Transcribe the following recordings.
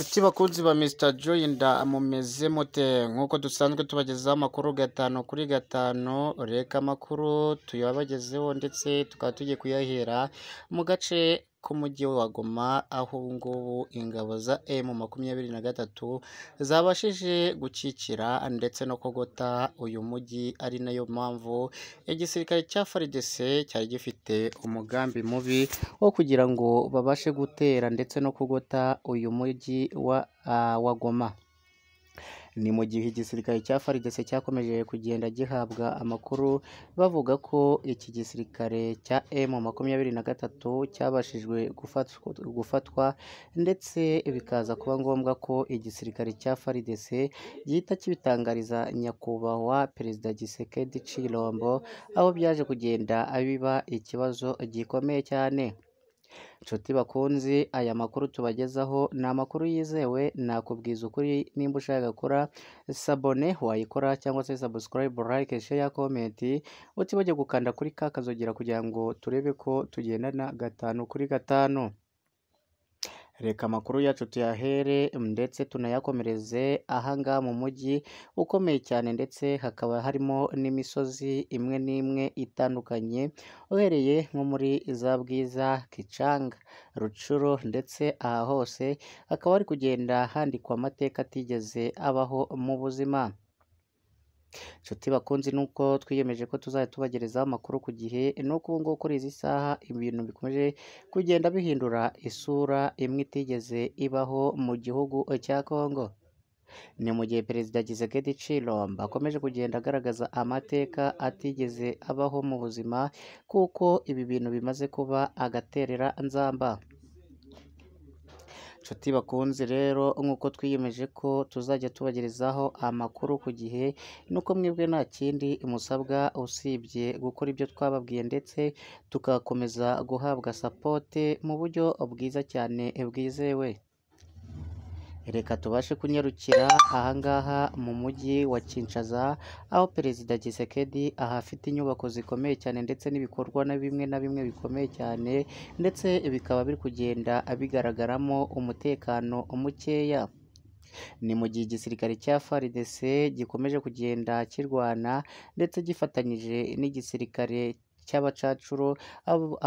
inshuti bakunzi ba misita joyinda mumeze mute nk'uko dusanzwe tubagezaho amakuru gatanu kuri gatanu reka amakuru tuyabagezeho ndetse tukaba tugiye kuyahera mu gace k'umujyi wa Goma aho ubu ngubu ingabo za M makumyabiri na gatatu zabashije gukikira ndetse no kogota uyu mujyi ari nayo mpamvu igisirikare cya FARDC cyari gifite umugambi mubi wo kugira ngo babashe gutera ndetse no kugota uyu mujyi wa, ah, wa Goma. ni mu gihe igisirikare cya FARDC cyakomeje kugenda gihabwa amakuru bavuga ko iki gisirikare cya M23 cyabashijwe gufatwa ndetse bikaza kuba ngombwa ko igisirikare cya FARDC gihita kibitangariza nyakubahwa perezida Tshisekedi Cilombo aho byaje kugenda biba ikibazo gikomeye cyane Nshuti bakunzi, aya makuru tubagezaho ni amakuru yizewe, nakubwiza ukuri nimba ushaka gukora sabone wayikora cyangwa se sabusikarayibu, like, share, comment, utibagiwe gukanda kuri ka kazogera kugira ngo turebe ko tugendana gatanu kuri gatanu. Reka amakuru yacu tuyahere ndetse tunayakomereze aha mu mujyi ukomeye cyane ndetse hakaba harimo n'imisozi imwe n'imwe itandukanye, uhereye nko muri za Bwiza, Gicanga, Rucuro ndetse aha hose hakaba hari kugenda handikwa amateka atigeze abaho mu buzima. Nshuti bakunzi ni uko twiyemeje ko tuzajya tubagerezaho amakuru ku gihe nuko ubu ngubu kuri izi saha ibintu bikomeje kugenda bihindura isura imwe itigeze ibaho mu gihugu cya Congo. Ni mu gihe Perezida Tshisekedi Tshilombo akomeje kugenda agaragaza amateka atigeze abaho mu buzima kuko ibi bintu bimaze kuba nzamba. nshuti bakunze rero nk'uko twiyemeje ko tuzajya tubagerezaho amakuru ku gihe nuko mwebwe nta kindi musabwa usibye gukora ibyo twababwiye ndetse tugakomeza guhabwa sapote mu buryo bwiza cyane bwizewe reka tubashe kunyarukira ahangaha mu mujyi wa Kinshaza aho perezida Gisekedi ahafite inyubako zikomeye cyane ndetse n'ibikorwa na bimwe na bimwe bikomeye cyane ndetse bikaba biri kugenda bigaragaramo umutekano mukeya ni mu gihe igisirikare cya FARDC gikomeje kugenda kirwana ndetse gifatanyije n'igisirikare cy'abacacuro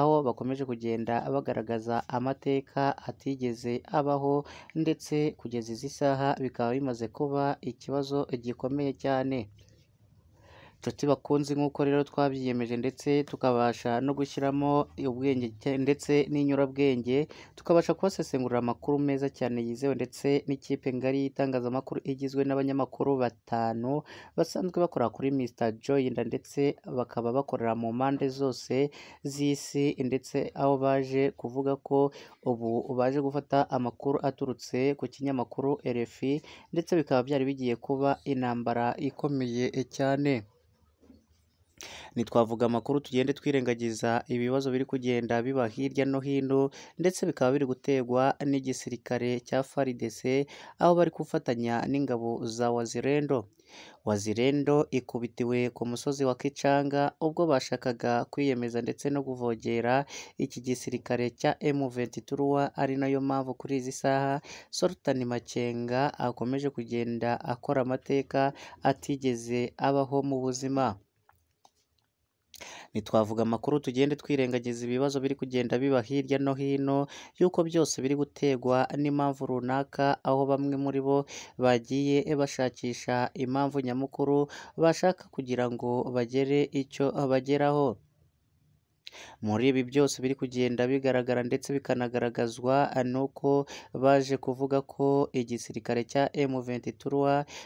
aho bakomeje kugenda bagaragaza amateka atigeze abaho ndetse kugeza izi saha bikaba bimaze kuba ikibazo gikomeye cyane. Nshuti bakunzi nk'uko rero twabyiyemeje ndetse tukabasha no gushyiramo ubwenge ndetse n'inyurabwenge, tukabasha kubasesengurira amakuru meza cyane yizewe ndetse n'ikipe ngari y'itangazamakuru igizwe n'abanyamakuru batanu basanzwe bakora kuri Mr Joyinda ndetse bakaba bakorera mu mpande zose z'isi ndetse aho baje kuvuga ko ubu baje gufata amakuru aturutse ku kinyamakuru RFI ndetse bikaba byari bigiye kuba intambara ikomeye cyane. Ntitwavuga amakuru tugende twirengagiza ibibazo biri kugenda biba hirya no hino ndetse bikaba biri guterwa n'igisirikare cya FARDC aho bari gufatanya n'ingabo za Wazirendo. Wazirendo ikubitiwe ku musozi wa Kicanga ubwo bashakaga kwiyemeza ndetse no kuvogera iki gisirikare cya M23 ari nayo mpamvu kuri izi saha Sultan Makenga akomeje kugenda akora amateka atigeze abaho mu buzima. Ntitwavuga amakuru tugende twirengagiza ibibazo biri kugenda biba hirya no hino y'uko byose biri gutegwa n'impamvu runaka aho bamwe muri bo bagiye bashakisha impamvu nyamukuru bashaka kugira ngo bagere icyo bageraho. Muri ibi byose biri kugenda bigaragara ndetse bikanagaragazwa n'uko baje kuvuga ko igisirikare cya M23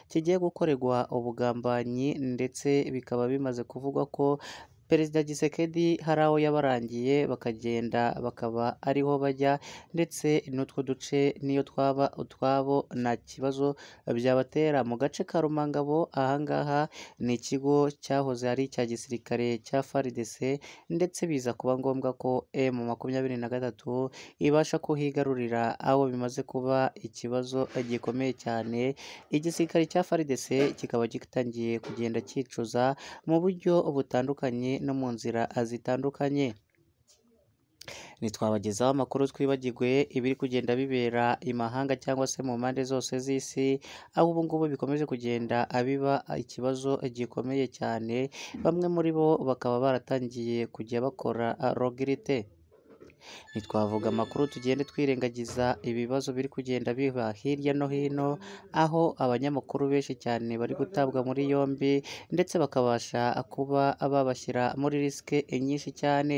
kigiye gukorerwa ubugambanyi ndetse bikaba bimaze kuvugwa ko perezida gisekedi hari aho yabarangiye bakagenda bakaba ariho bajya ndetse n'utwo duce n'iyo twaba utwabo nta kibazo byabatera mu gace ka rumangabo ahangaha ni ikigo cyahoze ari icya gisirikare cya faridese ndetse biza kuba ngombwa ko M makumyabiri na gatatu ibasha kuhigarurira aho bimaze kuba ikibazo gikomeye cyane igisirikare cya Faridese kikaba gitangiye kugenda cyicuza mu buryo butandukanye no mu nzira zitandukanye. Ntitwabagezaho amakuru twibagiwe ibiri kugenda bibera i cyangwa se mu mpande zose z'isi, aho ubu ngubu bikomeje kugenda biba ikibazo gikomeye cyane, bamwe muri bo bakaba baratangiye kujya bakora Logirite. ntitwavuga amakuru tugende twirengagiza ibibazo biri kugenda biba hirya no hino aho abanyamakuru benshi cyane bari gutabwa muri yombi ndetse bakabasha kuba babashyira muri risike nyinshi cyane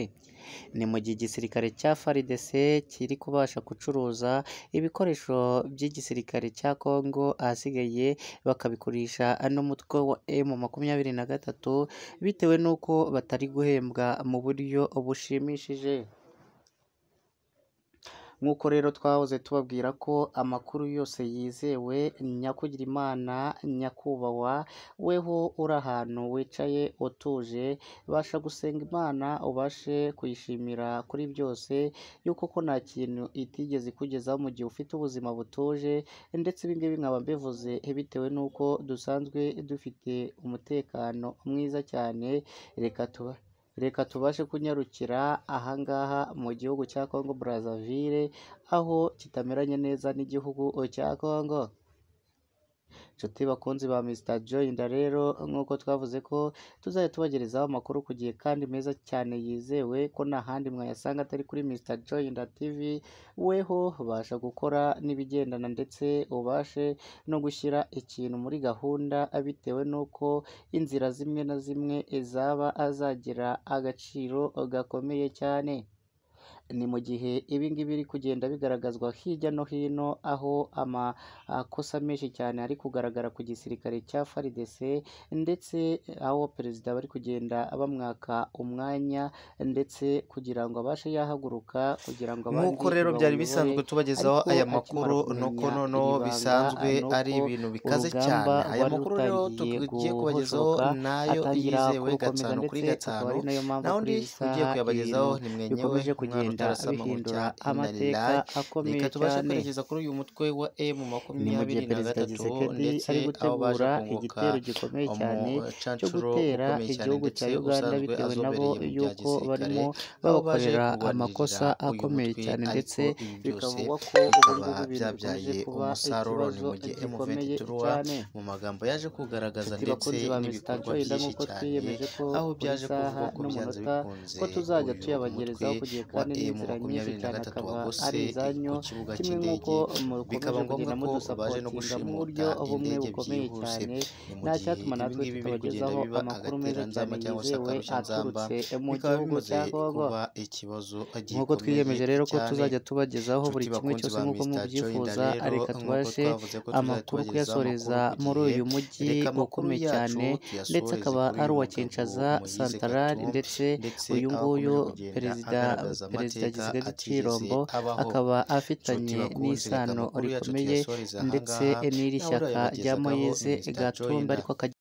ni mu gihe igisirikare cya FARDC kiri kubasha gucuruza ibikoresho by'igisirikare cya Congo ahasigaye bakabikurisha n'umutwe wa makumyabiri na gatatu bitewe n'uko batari guhembwa mu buryo bushimishije nk'uko rero twahoze tubabwira ko amakuru yose yizewe nyakugira imana nyakubahwa weho uri ahantu wicaye utuje basha gusenga imana ubashe kuyishimira kuri byose yuko ko nta kintu itigeze ikugezaho mu gihe ufite ubuzima butuje ndetse ibi ngibi nkaba mbivuze bitewe n'uko dusanzwe dufite umutekano mwiza cyane reka tuba Reka tubashe kunyarukira aha ngaha mu gihugu cya Congo Brazzaville, aho kitameranye neza n'igihugu cya Congo. Nshuti bakunzi ba Mr Joyinda rero nk'uko twavuze ko tuzajya tubagerezaho amakuru ku gihe kandi meza cyane yizewe ko nta handi mwayasanga atari kuri Mr Joyinda TV, weho ubasha gukora n'ibigendana ndetse ubashe no gushyira ikintu muri gahunda bitewe n'uko inzira zimwe na zimwe zaba zagira agaciro gakomeye cyane. Ni mu gihe ibi ngibi biri kugenda bigaragazwa hirya no hino, aho amakosa menshi cyane ari kugaragara ku gisirikare cya FARDC ndetse aho perezida bari kugenda bamwaka umwanya ndetse kugira ngo abashe yahaguruka kugira ngo nk'uko rero byari bisanzwe tubagezaho aya makuru nuko nono bisanzwe ari ibintu bikaze cyane aya makuru rero tugiye kubagezaho nayo yizewe gatanu kuri gatanu naho undi ugiye kuyabagezaho ni mwenyewe kugenda agenda abihindura amateka akomeye cyane ni mu gihe perezida gisekedi ari gutegura igitero gikomeye cyane cyo gutera igihugu cya uganda bitewe nabo yuko barimo babakorera amakosa akomeye cyane ndetse bikavugwa ko ubu ngubu byabaye umusaruro ni mu gihe emuventi turuwa mu magambo yaje kugaragaza ndetse n'ibikorwa byinshi cyane aho byaje kuvugwa ko byanze bikunze ko tuzajya tuyabagerezaho ku gihe mu makumyabiri na gatatu wagose ku kibuga cy'indege bikaba ngombwa ko baje no gushimuta indege byihuse ni mu gihe ibingibi biri kugenda biba agateranzamba cyangwa se akarushanzamba bikaba bimaze kuba ikibazo nk'uko twiyemeje rero ko tuzajya tubagezaho buri kimwe cyose nk'uko mubyifuza reka tubashe amakuru kuyasoreza muri uyu mujyi ukomeye cyane ndetse akaba ari uwa kinshaza santarari ndetse uyu nguyu perezida perezida kitagira agaciro akaba afitanye n'isano rikomeye ndetse n'iri shyaka rya moyeze gatumba ariko